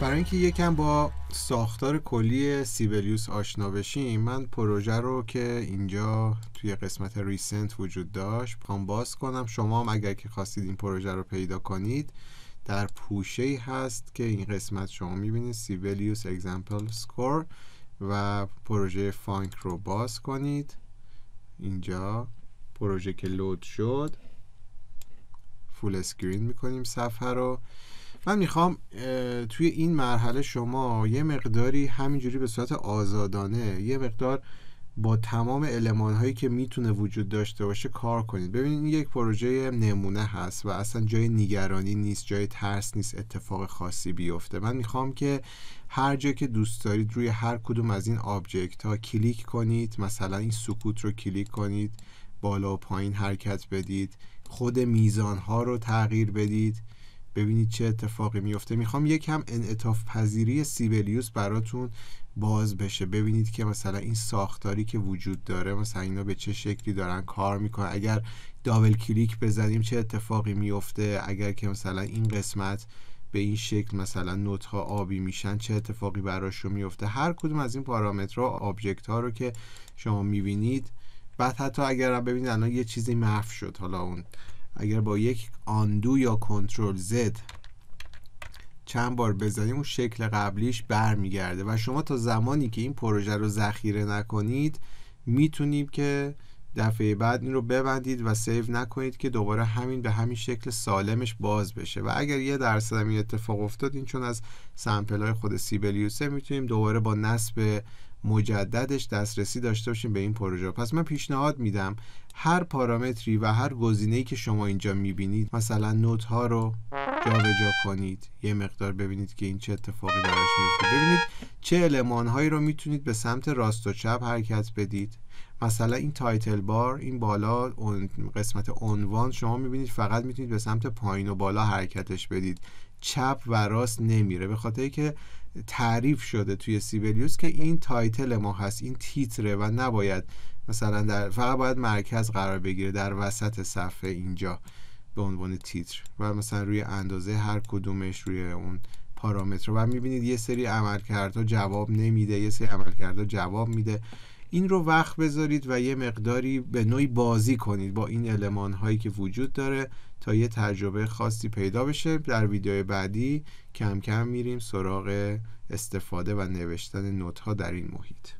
برای اینکه یکم با ساختار کلی سیبلیوس آشنا بشیم من پروژه رو که اینجا توی قسمت ریسنت وجود داشت میخوام باز کنم شما هم اگر که خواستید این پروژه رو پیدا کنید در پوشه ای هست که این قسمت شما میبینید سیبلیوس اگزمپل سکور و پروژه فانک رو باز کنید اینجا پروژه که لود شد فول اسکرین میکنیم صفحه رو من میخوام توی این مرحله شما یه مقداری همینجوری به صورت آزادانه یه مقدار با تمام علمان هایی که میتونه وجود داشته باشه کار کنید ببینید این یک پروژه نمونه هست و اصلا جای نگرانی نیست جای ترس نیست اتفاق خاصی بیفته من میخوام که هر جا که دوست دارید روی هر کدوم از این آبجکت ها کلیک کنید مثلا این سکوت رو کلیک کنید بالا و پایین حرکت بدید خود میزان ها رو تغییر بدید ببینید چه اتفاقی میفته میخوام یک هم انعطاف پذیری سیبلیوس براتون باز بشه ببینید که مثلا این ساختاری که وجود داره مثلا اینا به چه شکلی دارن کار میکنن اگر دابل کلیک بزنیم چه اتفاقی میفته اگر که مثلا این قسمت به این شکل مثلا نوت ها آبی میشن چه اتفاقی براش میفته هر کدوم از این پارامترها آبجکت ها رو که شما میبینید بعد حتی اگر ببینید الان یه چیزی محو شد حالا اون اگر با یک آندو یا کنترل زد چند بار بزنیم اون شکل قبلیش برمیگرده و شما تا زمانی که این پروژه رو ذخیره نکنید میتونیم که دفعه بعد این رو ببندید و سیو نکنید که دوباره همین به همین شکل سالمش باز بشه و اگر یه درصد هم اتفاق افتاد این چون از سمپل های خود سیبلیوسه میتونیم دوباره با نصب مجددش دسترسی داشته باشیم به این پروژه پس من پیشنهاد میدم هر پارامتری و هر گزینه‌ای که شما اینجا میبینید مثلا نوت ها رو جابجا کنید یه مقدار ببینید که این چه اتفاقی براش میفته ببینید چه هایی رو میتونید به سمت راست و چپ حرکت بدید مثلا این تایتل بار این بالا قسمت عنوان شما میبینید فقط میتونید به سمت پایین و بالا حرکتش بدید چپ و راست نمیره به خاطر که تعریف شده توی سیبلیوس که این تایتل ما هست این تیتره و نباید مثلا در فقط باید مرکز قرار بگیره در وسط صفحه اینجا به عنوان تیتر و مثلا روی اندازه هر کدومش روی اون پارامتر و میبینید یه سری عملکردها جواب نمیده یه سری عملکردها جواب میده این رو وقت بذارید و یه مقداری به نوعی بازی کنید با این علمان هایی که وجود داره تا یه تجربه خاصی پیدا بشه در ویدیو بعدی کم کم میریم سراغ استفاده و نوشتن نوت ها در این محیط